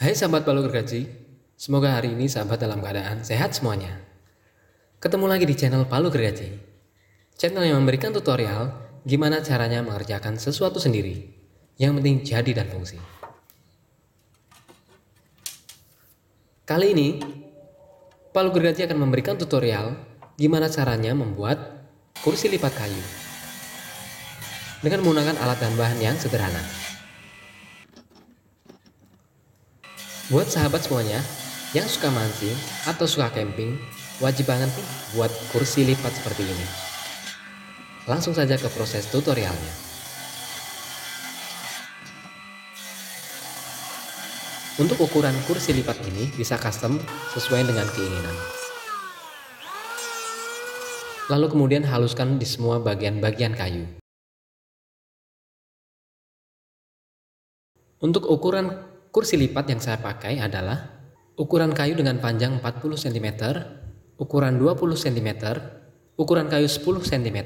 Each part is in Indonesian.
Hai sahabat palu gergaji, semoga hari ini sahabat dalam keadaan sehat semuanya. Ketemu lagi di channel Palu Gergaji, channel yang memberikan tutorial gimana caranya mengerjakan sesuatu sendiri, yang penting jadi dan fungsi. Kali ini, Palu Gergaji akan memberikan tutorial gimana caranya membuat kursi lipat kayu dengan menggunakan alat dan bahan yang sederhana. Buat sahabat semuanya yang suka mancing atau suka camping, wajib banget nih buat kursi lipat seperti ini. Langsung saja ke proses tutorialnya. Untuk ukuran kursi lipat ini bisa custom sesuai dengan keinginan. Lalu kemudian haluskan di semua bagian-bagian kayu. Untuk ukuran Kursi lipat yang saya pakai adalah ukuran kayu dengan panjang 40 cm, ukuran 20 cm, ukuran kayu 10 cm,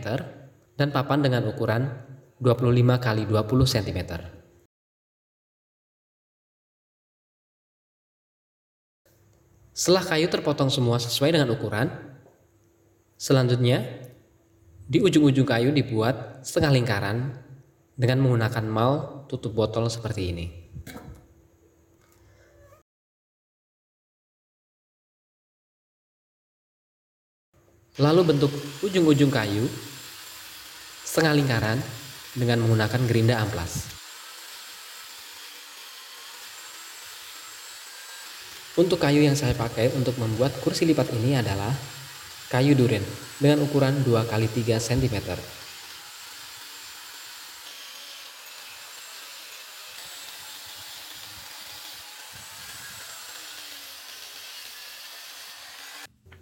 dan papan dengan ukuran 25 x 20 cm. Setelah kayu terpotong semua sesuai dengan ukuran, selanjutnya di ujung-ujung kayu dibuat setengah lingkaran dengan menggunakan mal tutup botol seperti ini. Lalu bentuk ujung-ujung kayu setengah lingkaran dengan menggunakan gerinda amplas. Untuk kayu yang saya pakai untuk membuat kursi lipat ini adalah kayu duren dengan ukuran 2 x 3 cm.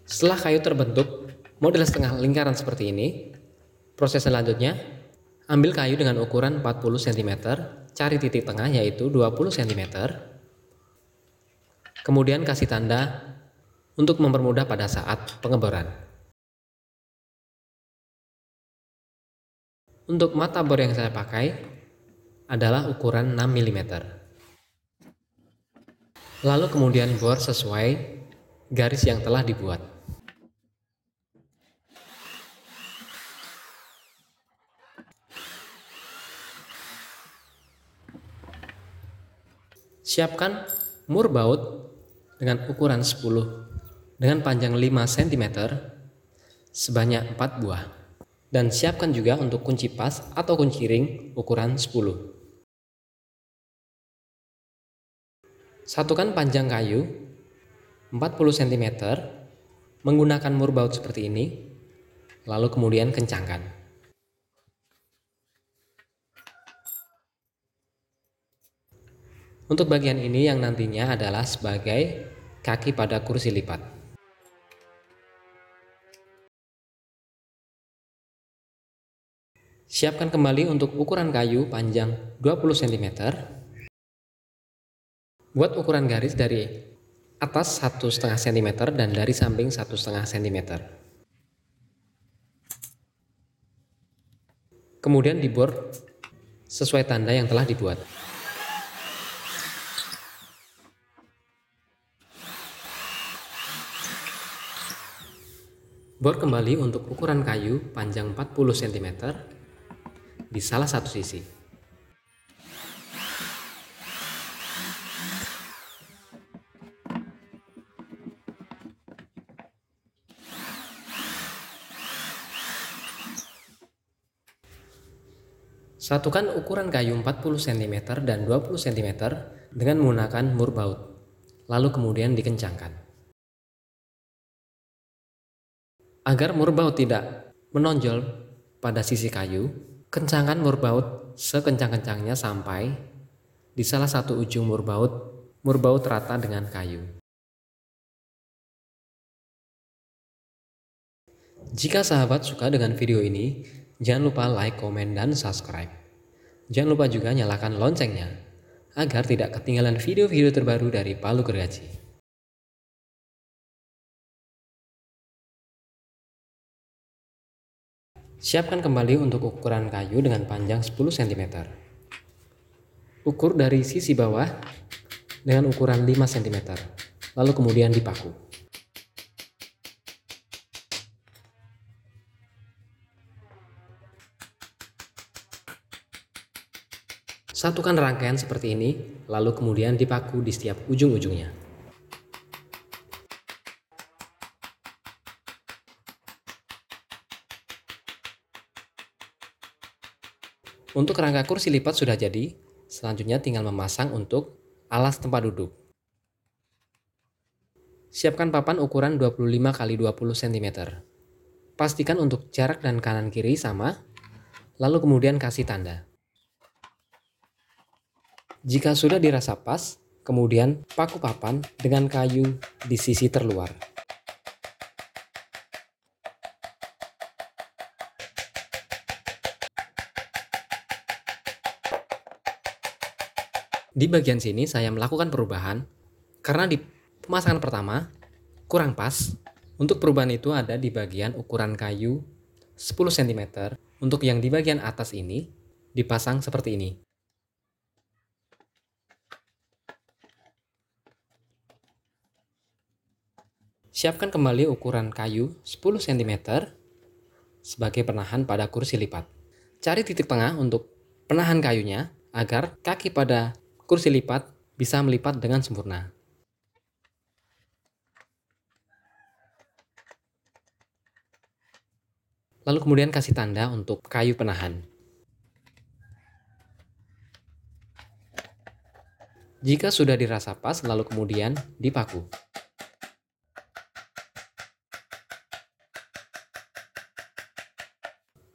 Setelah kayu terbentuk, Model setengah lingkaran seperti ini. Proses selanjutnya, ambil kayu dengan ukuran 40 cm, cari titik tengah yaitu 20 cm. Kemudian kasih tanda untuk mempermudah pada saat pengeboran. Untuk mata bor yang saya pakai adalah ukuran 6 mm. Lalu kemudian bor sesuai garis yang telah dibuat. Siapkan mur baut dengan ukuran 10 dengan panjang 5 cm sebanyak 4 buah. Dan siapkan juga untuk kunci pas atau kunci ring ukuran 10. Satukan panjang kayu 40 cm menggunakan mur baut seperti ini, lalu kemudian kencangkan. Untuk bagian ini yang nantinya adalah sebagai kaki pada kursi lipat. Siapkan kembali untuk ukuran kayu panjang 20 cm. Buat ukuran garis dari atas 1,5 cm dan dari samping 1,5 cm. Kemudian dibor sesuai tanda yang telah dibuat. Bor kembali untuk ukuran kayu panjang 40 cm di salah satu sisi. Satukan ukuran kayu 40 cm dan 20 cm dengan menggunakan mur baut, lalu kemudian dikencangkan. Agar murbaut tidak menonjol pada sisi kayu, kencangkan murbaut sekencang-kencangnya sampai di salah satu ujung murbaut, murbaut rata dengan kayu. Jika sahabat suka dengan video ini, jangan lupa like, komen, dan subscribe. Jangan lupa juga nyalakan loncengnya, agar tidak ketinggalan video-video terbaru dari Palu Gergaji. Siapkan kembali untuk ukuran kayu dengan panjang 10 cm. Ukur dari sisi bawah dengan ukuran 5 cm, lalu kemudian dipaku. Satukan rangkaian seperti ini, lalu kemudian dipaku di setiap ujung-ujungnya. Untuk rangka kursi lipat sudah jadi, selanjutnya tinggal memasang untuk alas tempat duduk. Siapkan papan ukuran 25 x 20 cm. Pastikan untuk jarak dan kanan kiri sama, lalu kemudian kasih tanda. Jika sudah dirasa pas, kemudian paku papan dengan kayu di sisi terluar. Di bagian sini saya melakukan perubahan karena di pemasangan pertama kurang pas. Untuk perubahan itu ada di bagian ukuran kayu 10 cm. Untuk yang di bagian atas ini dipasang seperti ini. Siapkan kembali ukuran kayu 10 cm sebagai penahan pada kursi lipat. Cari titik tengah untuk penahan kayunya agar kaki pada kursi lipat bisa melipat dengan sempurna. Lalu kemudian kasih tanda untuk kayu penahan. Jika sudah dirasa pas, lalu kemudian dipaku.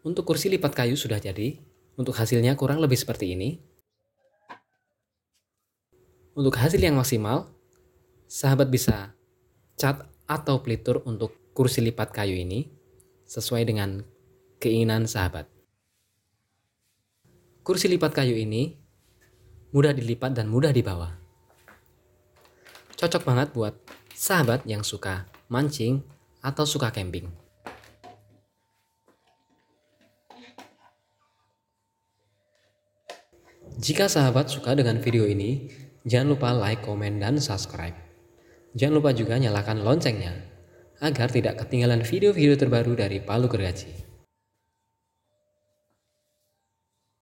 Untuk kursi lipat kayu sudah jadi. Untuk hasilnya kurang lebih seperti ini. Untuk hasil yang maksimal, sahabat bisa cat atau pelitur untuk kursi lipat kayu ini sesuai dengan keinginan sahabat. Kursi lipat kayu ini mudah dilipat dan mudah dibawa. Cocok banget buat sahabat yang suka mancing atau suka camping. Jika sahabat suka dengan video ini, Jangan lupa like, komen, dan subscribe. Jangan lupa juga nyalakan loncengnya agar tidak ketinggalan video-video terbaru dari Palu Gergaji.